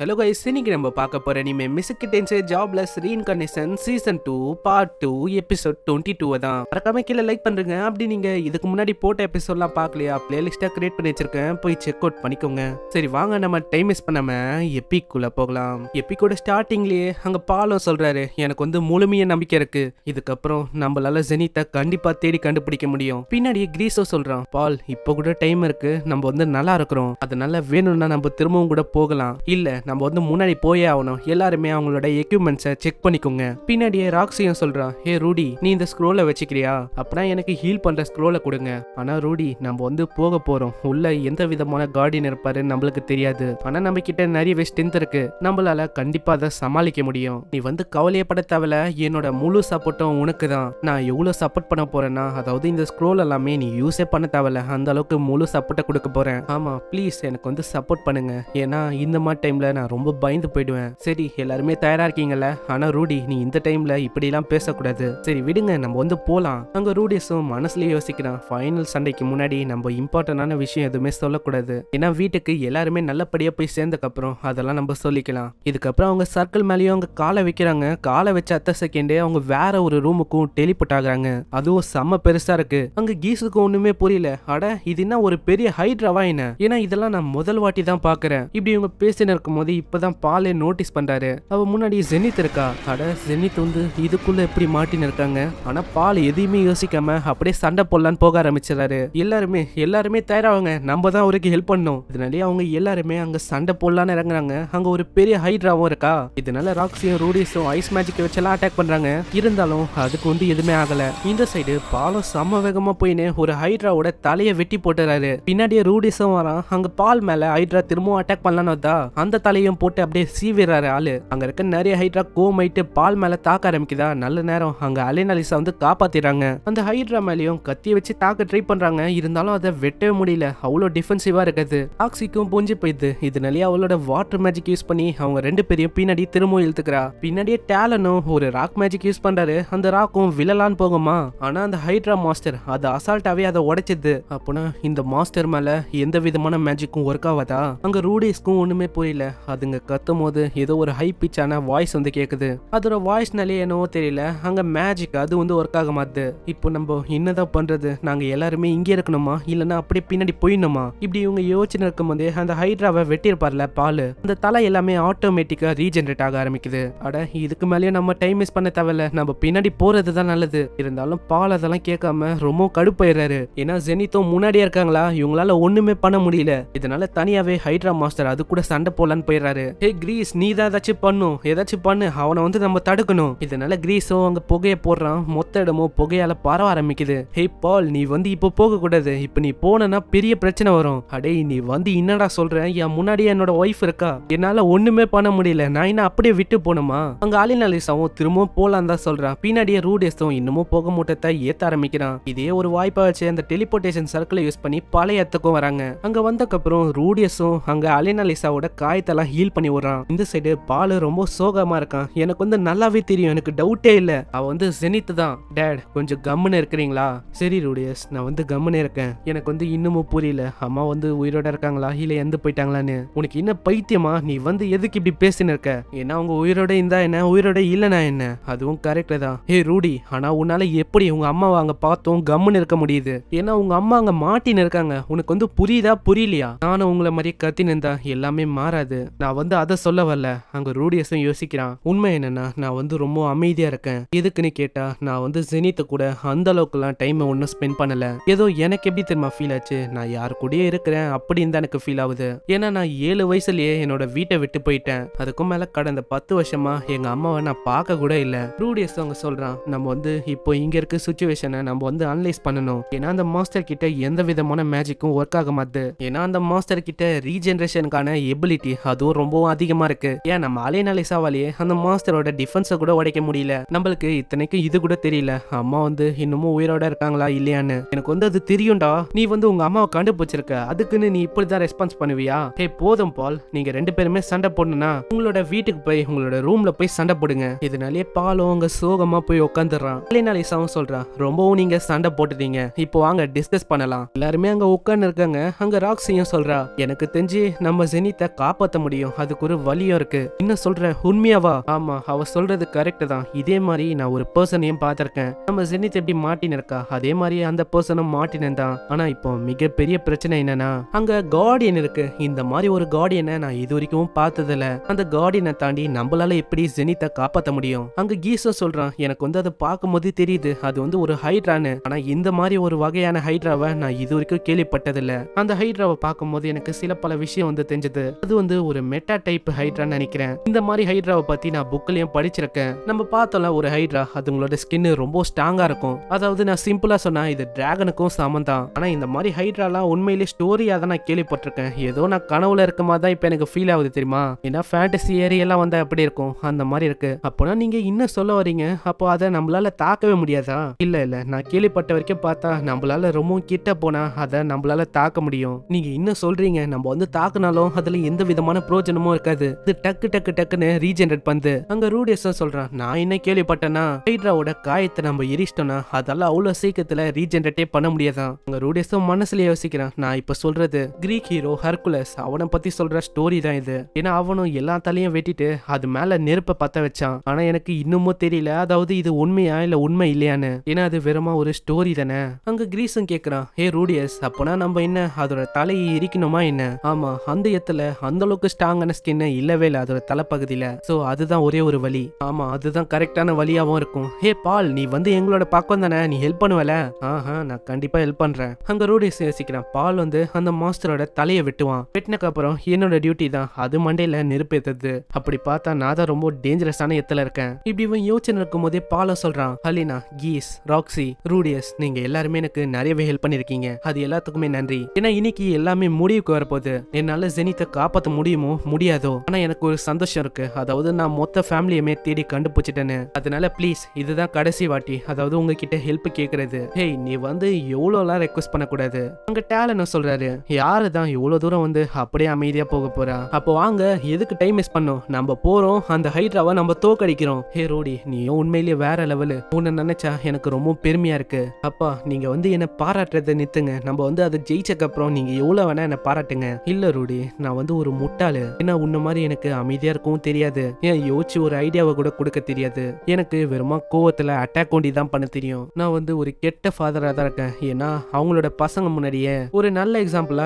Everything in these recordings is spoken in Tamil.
ஹலோ கைஸ் இன்னைக்கு நம்ம பார்க்க போகிற இனிமே Mushoku Tensei jobless reincarnation season two part two episode twenty two தான் மறக்காம கீழே லைக் பண்ணுறங்க அப்படி நீங்கள் இதுக்கு முன்னாடி போட்ட எபிசோட்லாம் பார்க்கலையா பிளேலிஸ்ட்டாக கிரியேட் பண்ணி வச்சிருக்கேன் போய் செக் அவுட் பண்ணிக்கோங்க சரி வாங்க நம்ம டைம் வேஸ்ட் பண்ணாமல் எப்பிக்குள்ளே போகலாம் எப்பிக்கோட ஸ்டார்டிங்லேயே அங்கே பாலம் சொல்கிறாரு எனக்கு வந்து முழுமையாக நம்பிக்கை இருக்குது இதுக்கப்புறம் நம்மளால ஜெனிதா கண்டிப்பாக தேடி கண்டுபிடிக்க முடியும் பின்னாடியே கிரீஸோ சொல்கிறான் பால் இப்போ கூட டைம் இருக்குது நம்ம வந்து நல்லா இருக்கிறோம் அதனால வேணும்னா நம்ம திரும்பவும் கூட போகலாம் இல்லை நம்ம வந்து முன்னாடி போயே ஆகணும் எல்லாருமே அவங்களோட எக்யூப்மெண்ட்ஸை செக் பண்ணிக்கோங்க பின்னாடியே ராக்ஸியும் சொல்றான் ஹே ரூடி நீ இந்த ஸ்க்ரோலை வச்சுக்கிறியா அப்படின்னா எனக்கு ஹீல் பண்ற ஸ்க்ரோலை கொடுங்க ஆனா ரூடி நம்ம வந்து போக போறோம் உள்ள எந்த விதமான கார்டியன் இருப்பாருன்னு நம்மளுக்கு தெரியாது ஆனா நம்ம கிட்ட நிறைய ஸ்ட்ரென்த் இருக்கு நம்மளால கண்டிப்பா அதை சமாளிக்க முடியும் நீ வந்து கவலையப்பட தேவையில்ல என்னோட முழு சப்போர்ட்டும் உனக்கு தான் நான் எவ்வளோ சப்போர்ட் பண்ண போறேன்னா அதாவது இந்த ஸ்க்ரோல் எல்லாமே நீ யூஸே பண்ண தேவையில்ல அந்த அளவுக்கு முழு சப்போர்ட்டை கொடுக்க போறேன் ஆமா ப்ளீஸ் எனக்கு வந்து சப்போர்ட் பண்ணுங்க ஏன்னா இந்த மாதிரி டைம்ல நான் ரொம்ப பயந்து போயிடுவேன் சரி எல்லாருமே தயாரா இருக்கீங்கல்ல ஆனா ரூடி நீ இந்த டைம்ல இப்படிலாம் பேசக்கூடாது சரி விடுங்க நம்ம வந்து போலாம் அங்க ரூடிஸும் மனசுல யோசிக்கிறான் ஃபைனல் சண்டைக்கு முன்னாடி நம்ம இம்பார்ட்டன்டான விஷயம் எதுவுமே சொல்லக்கூடாது ஏன்னா வீட்டுக்கு எல்லாருமே நல்லபடியா போய் சேர்ந்ததுக்கு அப்புறம் அதெல்லாம் நம்ம சொல்லிக்கலாம் இதுக்கப்புறம் அவங்க சர்க்கிள் மேலேயும் அவங்க காலை வைக்கிறாங்க காலை வச்ச அத்த செகண்டே அவங்க வேற ஒரு ரூமுக்கும் டெலிபட் ஆகுறாங்க அதுவும் செம்ம பெருசா இருக்கு அங்க கீசுக்கு ஒண்ணுமே புரியல அட இது என்ன ஒரு பெரிய ஹைட்ராவா என்ன ஏன்னா இதெல்லாம் நான் முதல் வாட்டி தான் பாக்குறேன் இப்படி இவங்க பேசின இருக்கும் போது இப்போதான் பாலே நோட்டீஸ் பண்றாரு அவ முன்னாடி ஜெனித் இருக்கா அட ஜெனித் வந்து இதுக்குள்ள எப்படி மாட்டின்னு இருக்காங்க ஆனா பால் எதையுமே யோசிக்காம அப்படியே சண்டை போடலான்னு போக ஆரம்பிச்சிடறாரு எல்லாருமே எல்லாருமே தயாராவாங்க நம்ம தான் அவருக்கு ஹெல்ப் பண்ணும் இதனாலே அவங்க எல்லாருமே அங்க சண்டை போடலான்னு இறங்குறாங்க அங்க ஒரு பெரிய ஹைட்ராவும் இருக்கா இதனால ராக்ஸியும் ரூடிஸும் ஐஸ் வச்சு வச்செல்லாம் அட்டாக் பண்றாங்க இருந்தாலும் அதுக்கு வந்து எதுவுமே ஆகல இந்த சைடு பாலும் சம வேகமா போயின்னு ஒரு ஹைட்ராவோட தலையை வெட்டி போட்டுறாரு பின்னாடியே ரூடிஸும் வரான் அங்க பால் மேல ஹைட்ரா திரும்பவும் அட்டாக் பண்ணலான்னு வந்தா அந்த தலை காலையும் போட்டு அப்படியே சீவிடுறாரு ஆளு அங்க இருக்க நிறைய ஹைட்ரா கோமாயிட்டு பால் மேல தாக்க ஆரம்பிக்குதா நல்ல நேரம் அங்க அலைனாலிசா வந்து காப்பாத்திடுறாங்க அந்த ஹைட்ரா மேலேயும் கத்தி வச்சு தாக்க ட்ரை பண்றாங்க இருந்தாலும் அதை வெட்டவே முடியல அவ்வளோ டிஃபென்சிவா இருக்குது ஆக்சிக்கும் பூஞ்சி போயிடுது இதனாலேயே அவளோட வாட்டர் மேஜிக் யூஸ் பண்ணி அவங்க ரெண்டு பேரையும் பின்னாடி திரும்ப இழுத்துக்கிறா பின்னாடியே டேலனும் ஒரு ராக் மேஜிக் யூஸ் பண்றாரு அந்த ராக்கும் விழலான்னு போகுமா ஆனா அந்த ஹைட்ரா மாஸ்டர் அது அசால்ட்டாவே அதை உடைச்சிது அப்போனா இந்த மாஸ்டர் மேல எந்த விதமான மேஜிக்கும் ஒர்க் ஆகாதா அங்க ரூடேஸ்க்கும் ஒண்ணுமே புரியல அதுங்க கத்தும் போது ஏதோ ஒரு ஹை பிச்சான வாய்ஸ் வந்து கேட்குது அதோட வாய்ஸ்னாலே என்னவோ தெரியல அங்க மேஜிக் அது வந்து ஒர்க் ஆக மாட்டுது இப்போ நம்ம என்னதான் பண்றது நாங்க எல்லாருமே இங்கே இருக்கணுமா இல்லைன்னா அப்படியே பின்னாடி போயிடணுமா இப்படி இவங்க யோசிச்சு இருக்கும் போதே அந்த ஹைட்ராவை வெட்டியிருப்பார்ல பால் அந்த தலை எல்லாமே ஆட்டோமேட்டிக்கா ரீஜென்ரேட் ஆக ஆரம்பிக்குது அட இதுக்கு மேலேயும் நம்ம டைம் மிஸ் பண்ண தேவையில்ல நம்ம பின்னாடி போறதுதான் தான் நல்லது இருந்தாலும் பால் அதெல்லாம் கேட்காம ரொம்ப கடுப்பாயிடுறாரு ஏன்னா ஜெனித்தோ முன்னாடியே இருக்காங்களா இவங்களால ஒண்ணுமே பண்ண முடியல இதனால தனியாவே ஹைட்ரா மாஸ்டர் அது கூட சண்டை போலான்னு போயிடுறாரு ஹே கிரீஸ் நீ தான் ஏதாச்சும் பண்ணும் ஏதாச்சும் பண்ணு அவனை வந்து நம்ம தடுக்கணும் இதனால கிரீஸும் அங்க புகைய போடுறான் மொத்த இடமும் புகையால பரவ ஆரம்பிக்குது ஹே பால் நீ வந்து இப்போ போக கூடாது இப்ப நீ போனா பெரிய பிரச்சனை வரும் அடே நீ வந்து என்னடா சொல்ற என் முன்னாடியே என்னோட ஒய்ஃப் இருக்கா என்னால ஒண்ணுமே பண்ண முடியல நான் என்ன அப்படியே விட்டு போனோமா அங்க அலினாலிசாவும் திரும்பவும் போலாம் தான் சொல்றான் பின்னாடியே ரூடேஸும் இன்னமும் புகை மூட்டத்தை ஏத்த ஆரம்பிக்கிறான் இதே ஒரு வாய்ப்பா வச்சு அந்த டெலிபோர்டேஷன் சர்க்கிளை யூஸ் பண்ணி பழைய இடத்துக்கும் வராங்க அங்க வந்தக்கப்புறம் ரூடியஸும் அங்க அலினாலிசாவோட காயத்தை எல்லாம் ஹீல் பண்ணி விடுறான் இந்த சைடு பாலு ரொம்ப சோகமா இருக்கான் எனக்கு வந்து நல்லாவே தெரியும் எனக்கு டவுட்டே இல்ல அவ வந்து ஜெனித் தான் டேட் கொஞ்சம் கம்முன்னு இருக்கிறீங்களா சரி ரூடியஸ் நான் வந்து கம்முன்னு இருக்கேன் எனக்கு வந்து இன்னமும் புரியல அம்மா வந்து உயிரோட இருக்காங்களா இல்ல எந்து போயிட்டாங்களான்னு உனக்கு என்ன பைத்தியமா நீ வந்து எதுக்கு இப்படி பேசினு இருக்க ஏன்னா உங்க உயிரோட இருந்தா என்ன உயிரோட இல்லனா என்ன அதுவும் கரெக்ட் தான் ஏ ரூடி ஆனா உன்னால எப்படி உங்க அம்மாவை அங்க பார்த்தோம் கம்முன்னு இருக்க முடியுது ஏன்னா உங்க அம்மா அங்க மாட்டின்னு இருக்காங்க உனக்கு வந்து புரியுதா புரியலையா நானும் உங்களை மாதிரி கத்தின்னு இருந்தா எல்லாமே மாறாது நான் வந்து அதை சொல்ல வரல அங்க ரூடியஸும் யோசிக்கிறான் உண்மை என்னன்னா நான் வந்து ரொம்ப அமைதியா இருக்கேன் எதுக்குன்னு கேட்டா நான் வந்து ஜெனித்து கூட அந்த அளவுக்குலாம் டைமை ஒன்னும் ஸ்பெண்ட் பண்ணல ஏதோ எனக்கு எப்படி தெரியுமா ஃபீல் ஆச்சு நான் யார் கூடயே இருக்கிறேன் அப்படின்னு தான் எனக்கு ஃபீல் ஆகுது ஏன்னா நான் ஏழு வயசுலயே என்னோட வீட்டை விட்டு போயிட்டேன் அதுக்கும் மேல கடந்த பத்து வருஷமா எங்க அம்மாவை நான் பார்க்க கூட இல்லை ரூடியஸ் அவங்க சொல்றான் நம்ம வந்து இப்போ இங்க இருக்க சுச்சுவேஷனை நம்ம வந்து அனலைஸ் பண்ணணும் ஏன்னா அந்த மாஸ்டர் கிட்ட எந்த விதமான மேஜிக்கும் ஒர்க் ஆக மாட்டுது ஏன்னா அந்த மாஸ்டர் கிட்ட ரீஜென்ரேஷனுக்கான எபிலிட்டி அது அதுவும் ரொம்பவும் அதிகமா இருக்கு ஏன் நம்ம அலையன் அந்த மாஸ்டரோட டிஃபென்ஸ கூட உடைக்க முடியல நம்மளுக்கு இத்தனைக்கும் இது கூட தெரியல அம்மா வந்து இன்னமும் உயிரோட இருக்காங்களா இல்லையான்னு எனக்கு வந்து அது தெரியும்டா நீ வந்து உங்க அம்மாவை கண்டுபிடிச்சிருக்க அதுக்குன்னு நீ இப்படிதான் ரெஸ்பான்ஸ் பண்ணுவியா ஹே போதும் பால் நீங்க ரெண்டு பேருமே சண்டை போடணும்னா உங்களோட வீட்டுக்கு போய் உங்களோட ரூம்ல போய் சண்டை போடுங்க இதனாலேயே பாலும் அங்க சோகமா போய் உட்காந்துடுறான் அலையன் அலைசாவும் சொல்றான் ரொம்பவும் நீங்க சண்டை போட்டுட்டீங்க இப்போ வாங்க டிஸ்கஸ் பண்ணலாம் எல்லாருமே அங்க உட்காந்து இருக்காங்க அங்க ராக்ஸையும் சொல்றா எனக்கு தெரிஞ்சு நம்ம ஜெனித்தை காப்பாற்ற முடியும் அதுக்கு ஒரு வழியும் இருக்கு என்ன சொல்ற உண்மையாவா ஆமா அவ சொல்றது கரெக்ட் தான் இதே மாதிரி நான் ஒரு பர்சனையும் பார்த்திருக்கேன் நம்ம ஜெனித் எப்படி மாட்டின்னு இருக்கா அதே மாதிரி அந்த பர்சனும் மாட்டினன் தான் ஆனா இப்போ மிகப்பெரிய பிரச்சனை என்னன்னா அங்க கார்டியன் இருக்கு இந்த மாதிரி ஒரு கார்டியனை நான் இது வரைக்கும் பார்த்தது இல்ல அந்த கார்டியனை தாண்டி நம்மளால எப்படி ஜெனித்தை காப்பாற்ற முடியும் அங்க கீசோ சொல்றான் எனக்கு வந்து அதை பார்க்கும் போது தெரியுது அது வந்து ஒரு ஹைட்ரான்னு ஆனா இந்த மாதிரி ஒரு வகையான ஹைட்ராவை நான் இது வரைக்கும் கேள்விப்பட்டதில்ல அந்த ஹைட்ராவை பார்க்கும் போது எனக்கு சில பல விஷயம் வந்து தெரிஞ்சது அது வந்து ஒரு ஒரு மெட்டா டைப் ஹைட்ரான்னு நினைக்கிறேன் இந்த மாதிரி ஹைட்ராவை பத்தி நான் புக்லயும் படிச்சிருக்கேன் நம்ம பார்த்தோம்ல ஒரு ஹைட்ரா அதுங்களோட ஸ்கின் ரொம்ப ஸ்ட்ராங்கா இருக்கும் அதாவது நான் சிம்பிளா சொன்னா இது டிராகனுக்கும் சமந்தான் ஆனா இந்த மாதிரி ஹைட்ராலாம் உண்மையிலேயே ஸ்டோரியா தான் நான் கேள்விப்பட்டிருக்கேன் ஏதோ நான் கனவுல இருக்க மாதிரி தான் இப்ப எனக்கு ஃபீல் ஆகுது தெரியுமா ஏன்னா ஃபேண்டசி ஏரியெல்லாம் வந்தா எப்படி இருக்கும் அந்த மாதிரி இருக்கு அப்போனா நீங்க இன்னும் சொல்ல வரீங்க அப்போ அதை நம்மளால தாக்கவே முடியாதா இல்ல இல்ல நான் கேள்விப்பட்ட வரைக்கும் பார்த்தா நம்மளால ரொம்ப கிட்ட போனா அதை நம்மளால தாக்க முடியும் நீங்க இன்னும் சொல்றீங்க நம்ம வந்து தாக்குனாலும் அதுல எந்த விதமான பிரோஜனமும் இருக்காது இது டக்கு டக்கு டக்குன்னு ரீஜென்ரேட் பண்ணுது அங்க ரூடியஸ் சொல்றான் நான் என்ன கேள்விப்பட்டேன்னா ஹைட்ராவோட காயத்தை நம்ம எரிச்சிட்டோம்னா அதெல்லாம் அவ்வளவு சீக்கிரத்துல ரீஜென்ரேட்டே பண்ண முடியாதான் அங்க ரூடியஸும் மனசுல யோசிக்கிறான் நான் இப்ப சொல்றது கிரீக் ஹீரோ ஹர்குலஸ் அவனை பத்தி சொல்ற ஸ்டோரி தான் இது ஏன்னா அவனும் எல்லா தலையும் வெட்டிட்டு அது மேல நெருப்பை பத்த வச்சான் ஆனா எனக்கு இன்னமும் தெரியல அதாவது இது உண்மையா இல்ல உண்மை இல்லையான்னு ஏன்னா அது வெறுமா ஒரு ஸ்டோரி தானே அங்க கிரீஸும் கேக்குறான் ஹே ரூடியஸ் அப்பனா நம்ம என்ன அதோட தலையை எரிக்கணுமா என்ன ஆமா அந்த இடத்துல அந்த அளவுக்கு அளவுக்கு ஸ்ட்ராங்கான ஸ்கின்னு இல்லவே இல்லை அதோட தலைப்பகுதியில் ஸோ அதுதான் ஒரே ஒரு வழி ஆமாம் அதுதான் கரெக்டான வழியாகவும் இருக்கும் ஹே பால் நீ வந்து எங்களோட பக்கம் தானே நீ ஹெல்ப் பண்ணுவல ஆஹா நான் கண்டிப்பாக ஹெல்ப் பண்ணுறேன் அங்கே ரூடிஸ் யோசிக்கிறான் பால் வந்து அந்த மாஸ்டரோட தலையை வெட்டுவான் வெட்டினக்கு அப்புறம் என்னோட டியூட்டி தான் அது மண்டையில் நெருப்பேத்தது அப்படி பார்த்தா நான் தான் ரொம்ப டேஞ்சரஸான இடத்துல இருக்கேன் இப்படி இவன் யோசனை இருக்கும் போதே பால சொல்றான் ஹலினா கீஸ் ராக்ஸி ரூடியஸ் நீங்க எல்லாருமே எனக்கு நிறையவே ஹெல்ப் பண்ணிருக்கீங்க அது எல்லாத்துக்குமே நன்றி ஏன்னா இன்னைக்கு எல்லாமே முடிவுக்கு வரப்போகுது என்னால ஜெனித்தை காப்பாற்ற முடியும் முடியுமோ முடியாதோ ஆனா எனக்கு ஒரு சந்தோஷம் இருக்கு அதாவது நான் மொத்த ஃபேமிலியுமே தேடி கண்டுபிடிச்சிட்டேன்னு அதனால ப்ளீஸ் இதுதான் கடைசி வாட்டி அதாவது உங்ககிட்ட ஹெல்ப் கேட்கறது ஹேய் நீ வந்து எவ்வளோலாம் ரெக்வஸ்ட் பண்ணக்கூடாது அங்க டேலன் சொல்றாரு யாரு தான் இவ்வளோ தூரம் வந்து அப்படியே அமைதியா போக போறா அப்போ வாங்க எதுக்கு டைம் மிஸ் பண்ணோம் நம்ம போறோம் அந்த ஹைட்ராவை நம்ம தோக்கடிக்கிறோம் ஹே ரோடி நீயும் உண்மையிலேயே வேற லெவலு உன்னை நினைச்சா எனக்கு ரொம்ப பெருமையா இருக்கு அப்பா நீங்க வந்து என்ன பாராட்டுறதை நித்துங்க நம்ம வந்து அதை ஜெயிச்சக்கப்புறம் நீங்க எவ்வளவு வேணா என்ன பாராட்டுங்க இல்ல ரோடி நான் வந்து ஒரு முட்டா ஆளு ஏன்னா உன்ன மாதிரி எனக்கு அமைதியா இருக்கவும் தெரியாது ஏன் யோசிச்சு ஒரு ஐடியாவை கூட கொடுக்க தெரியாது எனக்கு வெறுமா கோவத்துல அட்டாக் ஒண்டி தான் பண்ண தெரியும் நான் வந்து ஒரு கெட்ட ஃபாதரா தான் இருக்கேன் ஏன்னா அவங்களோட பசங்க முன்னாடியே ஒரு நல்ல எக்ஸாம்பிளா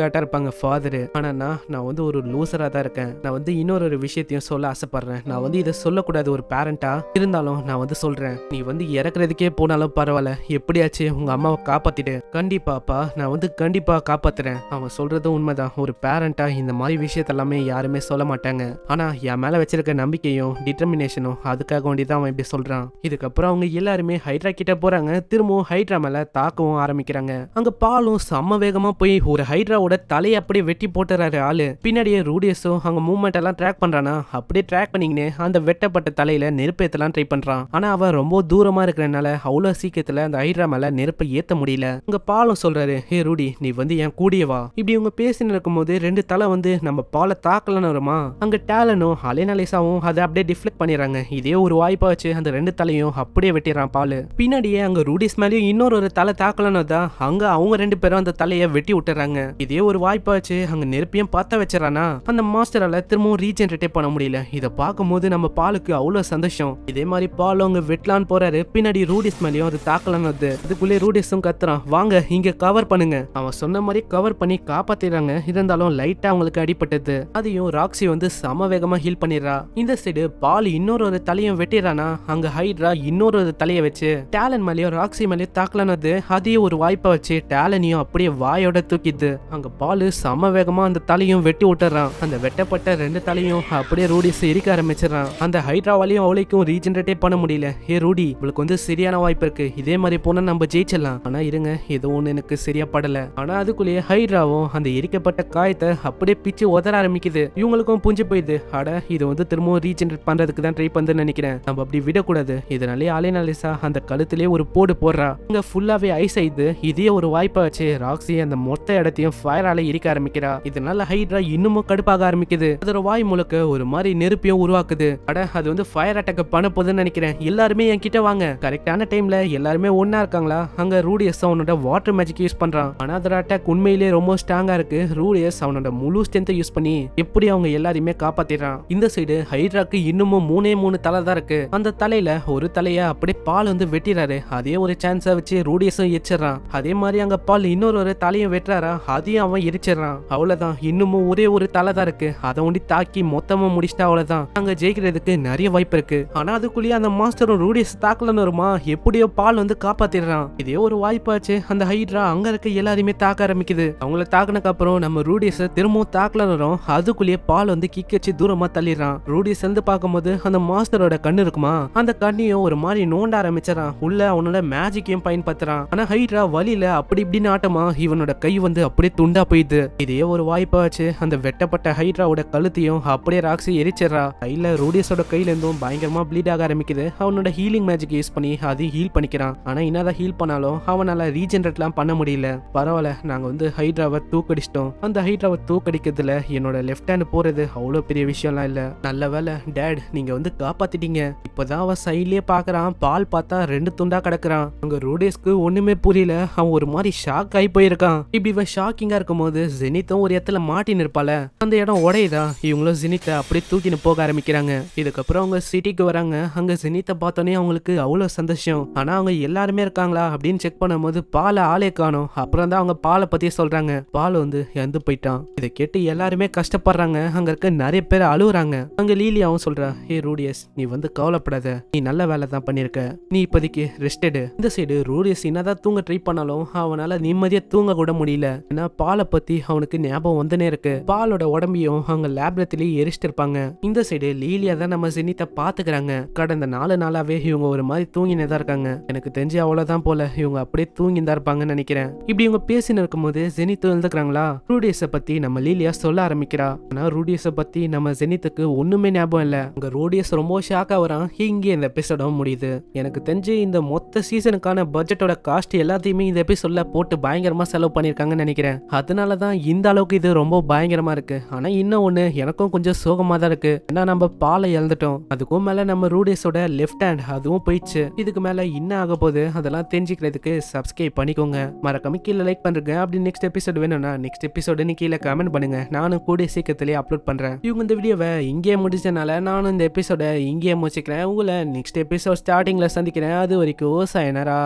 காட்டா இருப்பாங்க ஃபாதரு ஆனா நான் வந்து ஒரு லூசரா தான் இருக்கேன் நான் வந்து இன்னொரு ஒரு விஷயத்தையும் சொல்ல ஆசைப்படுறேன் நான் வந்து இதை சொல்லக்கூடாது ஒரு பேரண்டா இருந்தாலும் நான் வந்து சொல்றேன் நீ வந்து இறக்குறதுக்கே போனாலும் பரவாயில்ல எப்படியாச்சு உங்க அம்மாவை காப்பாத்திட்டு கண்டிப்பாப்பா நான் வந்து கண்டிப்பா காப்பாத்துறேன் அவன் சொல்றதும் உண்மைதான் ஒரு பேரண்டா இந்த மாதிரி விஷயம் விஷயத்தெல்லாமே யாருமே சொல்ல மாட்டாங்க ஆனா என் மேலே வச்சிருக்க நம்பிக்கையும் டிட்டர்மினேஷனும் அதுக்காக வேண்டி தான் அவன் இப்படி சொல்றான் இதுக்கப்புறம் அவங்க எல்லாருமே ஹைட்ரா கிட்ட போறாங்க திரும்பவும் ஹைட்ரா மேலே தாக்கவும் ஆரம்பிக்கிறாங்க அங்க பாலும் செம்ம வேகமாக போய் ஒரு ஹைட்ராவோட தலையை அப்படியே வெட்டி போட்டுறாரு ஆளு பின்னாடியே ரூடியஸும் அங்க மூவ்மெண்ட் எல்லாம் ட்ராக் பண்றானா அப்படியே ட்ராக் பண்ணிக்கினே அந்த வெட்டப்பட்ட தலையில் நெருப்பேற்றலாம் ட்ரை பண்ணுறான் ஆனால் அவன் ரொம்ப தூரமா இருக்கிறனால அவ்வளோ சீக்கிரத்தில் அந்த ஹைட்ரா மேல நெருப்பை ஏற்ற முடியல அங்க பாலும் சொல்றாரு ஹே ரூடி நீ வந்து என் கூடியவா இப்படி இவங்க பேசின்னு போது ரெண்டு தலை வந்து நம்ம பாலை தாக்கலன்னு வருமா அங்க டேலனும் நலேசாவும் அதை அப்படியே டிஃப்ளெக்ட் பண்ணிடுறாங்க இதே ஒரு வாய்ப்பா வச்சு அந்த ரெண்டு தலையும் அப்படியே வெட்டிடுறான் பால் பின்னாடியே அங்க ரூடிஸ் மேலேயும் இன்னொரு ஒரு தலை தாக்கலன்னு தான் அங்க அவங்க ரெண்டு பேரும் அந்த தலையை வெட்டி விட்டுறாங்க இதே ஒரு வாய்ப்பா வச்சு அங்க நெருப்பியும் பார்த்த வச்சிடறானா அந்த மாஸ்டரால திரும்பவும் ரீஜென்ரேட்டே பண்ண முடியல இதை பார்க்கும்போது நம்ம பாலுக்கு அவ்வளோ சந்தோஷம் இதே மாதிரி பால் அவங்க வெட்டலான்னு போறாரு பின்னாடி ரூடிஸ் மேலேயும் அது தாக்கலான்னு அதுக்குள்ளே ரூடிஸும் கத்துறான் வாங்க இங்க கவர் பண்ணுங்க அவன் சொன்ன மாதிரி கவர் பண்ணி காப்பாத்திடுறாங்க இருந்தாலும் லைட்டா அவங்களுக்கு அடிப்பட்டது போயிடுது அதையும் ராக்ஸி வந்து சம வேகமா ஹீல் பண்ணிடுறா இந்த சைடு பால் இன்னொரு ஒரு தலையும் வெட்டிடுறானா அங்க ஹைட்ரா இன்னொரு ஒரு தலையை வச்சு டேலன் மேலேயும் ராக்ஸி மேலேயும் தாக்கலானது அதையும் ஒரு வாய்ப்பை வச்சு டேலனையும் அப்படியே வாயோட தூக்கிது அங்க பால் சம வேகமா அந்த தலையும் வெட்டி விட்டுறான் அந்த வெட்டப்பட்ட ரெண்டு தலையும் அப்படியே ரூடிஸ் இருக்க ஆரம்பிச்சிடறான் அந்த ஹைட்ராவாலையும் அவளைக்கும் ரீஜென்ரேட்டே பண்ண முடியல ஏ ரூடி உங்களுக்கு வந்து சரியான வாய்ப்பு இருக்கு இதே மாதிரி போனா நம்ம ஜெயிச்சிடலாம் ஆனா இருங்க ஏதோ ஒன்று எனக்கு சரியா படல ஆனா அதுக்குள்ளேயே ஹைட்ராவும் அந்த எரிக்கப்பட்ட காயத்தை அப்படியே பிச்சு உதற நகர ஆரம்பிக்குது இவங்களுக்கும் புஞ்சு போயிடுது அட இது வந்து திரும்பவும் ரீஜென்ரேட் பண்றதுக்கு தான் ட்ரை பண்ணுன்னு நினைக்கிறேன் நம்ம அப்படி விடக்கூடாது இதனாலே அலைனாலிசா அந்த கழுத்திலே ஒரு போடு போடுறா இங்க ஃபுல்லாவே ஐஸ் ஆயிடுது இதே ஒரு வாய்ப்பா வச்சு ராக்ஸி அந்த மொத்த இடத்தையும் ஃபயரால இருக்க ஆரம்பிக்கிறா இதனால ஹைட்ரா இன்னமும் கடுப்பாக ஆரம்பிக்குது அதோட வாய் முழுக்க ஒரு மாதிரி நெருப்பையும் உருவாக்குது அட அது வந்து ஃபயர் அட்டாக் பண்ண போதுன்னு நினைக்கிறேன் எல்லாருமே என் கிட்ட வாங்க கரெக்டான டைம்ல எல்லாருமே ஒன்னா இருக்காங்களா அங்க ரூடியஸ் அவனோட வாட்டர் மேஜிக் யூஸ் பண்றான் ஆனா அதோட அட்டாக் உண்மையிலேயே ரொம்ப ஸ்ட்ராங்கா இருக்கு ரூடியஸ் அவனோட முழு ஸ்ட்ரென்த்தை யூஸ் பண்ணி பண்ணி எப்படி அவங்க எல்லாரையுமே காப்பாத்திடுறான் இந்த சைடு ஹைட்ராக்கு இன்னமும் மூணே மூணு தலை தான் இருக்கு அந்த தலையில ஒரு தலைய அப்படியே பால் வந்து வெட்டிடுறாரு அதே ஒரு சான்ஸா வச்சு ரூடியஸும் எச்சிடறான் அதே மாதிரி அங்க பால் இன்னொரு ஒரு தலையும் வெட்டுறாரா அதையும் அவன் எரிச்சிடுறான் அவ்வளவுதான் இன்னமும் ஒரே ஒரு தலை தான் இருக்கு அதை ஒண்டி தாக்கி மொத்தமா முடிச்சுட்டா அவ்வளவுதான் அங்க ஜெயிக்கிறதுக்கு நிறைய வாய்ப்பு இருக்கு ஆனா அதுக்குள்ளேயே அந்த மாஸ்டரும் ரூடியஸ் தாக்கலன்னு வருமா எப்படியோ பால் வந்து காப்பாத்திடுறான் இதே ஒரு வாய்ப்பாச்சு அந்த ஹைட்ரா அங்க இருக்க எல்லாரையுமே தாக்க ஆரம்பிக்குது அவங்கள தாக்குனக்கு அப்புறம் நம்ம ரூடியஸ் திரும்பவும் தாக்கலன்னு போகிறோம் அதுக்குள்ளேயே பால் வந்து கிக்கச்சு தூரமாக தள்ளிடுறான் ரூடி சேர்ந்து பார்க்கும்போது அந்த மாஸ்டரோட கண்ணு இருக்குமா அந்த கண்ணையும் ஒரு மாதிரி நோண்ட ஆரம்பிச்சிடறான் உள்ள அவனோட மேஜிக்கையும் பயன்படுத்துறான் ஆனா ஹைட்ரா வழியில அப்படி இப்படின்னு ஆட்டமா இவனோட கை வந்து அப்படியே துண்டா போயிடுது இதே ஒரு வாய்ப்பா வச்சு அந்த வெட்டப்பட்ட ஹைட்ராவோட கழுத்தையும் அப்படியே ராக்ஸி எரிச்சிடறா கையில ரூடியஸோட கையில இருந்தும் பயங்கரமா ப்ளீட் ஆக ஆரம்பிக்குது அவனோட ஹீலிங் மேஜிக் யூஸ் பண்ணி அதையும் ஹீல் பண்ணிக்கிறான் ஆனா என்னதான் ஹீல் பண்ணாலும் அவனால ரீஜென்ரேட்லாம் பண்ண முடியல பரவாயில்ல நாங்க வந்து ஹைட்ராவை தூக்கடிச்சிட்டோம் அந்த ஹைட்ராவை தூக்கடிக்கிறதுல என்னோட லெஃப்ட் ஹேண்ட் போறது அவ்வளோ பெரிய விஷயம்லாம் இல்லை நல்ல வேலை டேட் நீங்க வந்து காப்பாத்திட்டீங்க இப்பதான் அவன் சைட்லேயே பார்க்குறான் பால் பார்த்தா ரெண்டு துண்டா கிடக்குறான் அங்கே ரூடேஸ்க்கு ஒண்ணுமே புரியல அவன் ஒரு மாதிரி ஷாக் ஆகி போயிருக்கான் இப்படி இவன் இருக்கும் இருக்கும்போது ஜெனித்தும் ஒரு இடத்துல மாட்டி நிற்பால அந்த இடம் உடையுதா இவங்களும் ஜெனித்தை அப்படியே தூக்கின்னு போக ஆரம்பிக்கிறாங்க இதுக்கப்புறம் அவங்க சிட்டிக்கு வராங்க அங்க ஜெனித்தை பார்த்தோன்னே அவங்களுக்கு அவ்வளோ சந்தோஷம் ஆனா அவங்க எல்லாருமே இருக்காங்களா அப்படின்னு செக் பண்ணும்போது பால ஆளே காணும் அப்புறம் தான் அவங்க பாலை பத்தி சொல்றாங்க பால் வந்து இறந்து போயிட்டான் இதை கேட்டு எல்லாருமே எல்லாருமே கஷ்டப்படுறாங்க அங்க இருக்க நிறைய பேர் அழுகுறாங்க அங்க லீலியாவும் சொல்றா ஹே ரூடியஸ் நீ வந்து கவலைப்படாத நீ நல்ல வேலை தான் பண்ணிருக்க நீ இப்போதைக்கு ரெஸ்டடு இந்த சைடு ரூடியஸ் என்னதான் தூங்க ட்ரை பண்ணாலும் அவனால நிம்மதியா தூங்க கூட முடியல ஏன்னா பாலை பத்தி அவனுக்கு ஞாபகம் வந்துனே இருக்கு பாலோட உடம்பையும் அவங்க லேப்லத்திலேயே எரிச்சிட்டு இருப்பாங்க இந்த சைடு லீலியா தான் நம்ம சினித்த பாத்துக்கிறாங்க கடந்த நாலு நாளாவே இவங்க ஒரு மாதிரி தூங்கினதா இருக்காங்க எனக்கு தெரிஞ்சு அவ்வளவுதான் போல இவங்க அப்படியே தூங்கிதான் இருப்பாங்கன்னு நினைக்கிறேன் இப்படி இவங்க பேசினு போது ஜெனித்து எழுதுக்கிறாங்களா ரூடியஸை பத்தி நம்ம லீலியா சொல்ல ஆரம்பிக்கிறா ஆனால் ரூடியஸை பற்றி நம்ம ஜெனித்துக்கு ஒன்றுமே ஞாபகம் இல்லை அங்கே ரூடியஸ் ரொம்ப ஷாக்கா வரான் இங்கே இந்த எபிசோடும் முடியுது எனக்கு தெரிஞ்சு இந்த மொத்த சீசனுக்கான பட்ஜெட்டோட காஸ்ட் எல்லாத்தையுமே இந்த எபிசோட்ல போட்டு பயங்கரமாக செலவு பண்ணியிருக்காங்கன்னு நினைக்கிறேன் அதனால தான் இந்த அளவுக்கு இது ரொம்ப பயங்கரமாக இருக்கு ஆனால் இன்னும் ஒன்று எனக்கும் கொஞ்சம் சோகமாக தான் இருக்குது ஏன்னா நம்ம பாலை இழந்துட்டோம் அதுக்கும் மேலே நம்ம ரூடியஸோட லெஃப்ட் ஹேண்ட் அதுவும் போயிடுச்சு இதுக்கு மேலே என்ன ஆக போகுது அதெல்லாம் தெரிஞ்சுக்கிறதுக்கு சப்ஸ்கிரைப் பண்ணிக்கோங்க மறக்காம கீழே லைக் பண்றேங்க அப்படி நெக்ஸ்ட் எபிசோடு வேணும்னா நெக்ஸ்ட் எபிசோடுன்னு கீழே கமெண்ட் பண்ணுங்க நானும் கூட கூடிய சீக்கிரத்திலே அப்லோட் பண்ணுறேன் இவங்க இந்த வீடியோவை இங்கேயே முடிச்சதுனால நானும் இந்த எபிசோட இங்கேயே முடிச்சுக்கிறேன் உங்களை நெக்ஸ்ட் எபிசோட் ஸ்டார்டிங்கில் சந்திக்கிறேன் அது வரைக்கும் சாயனரா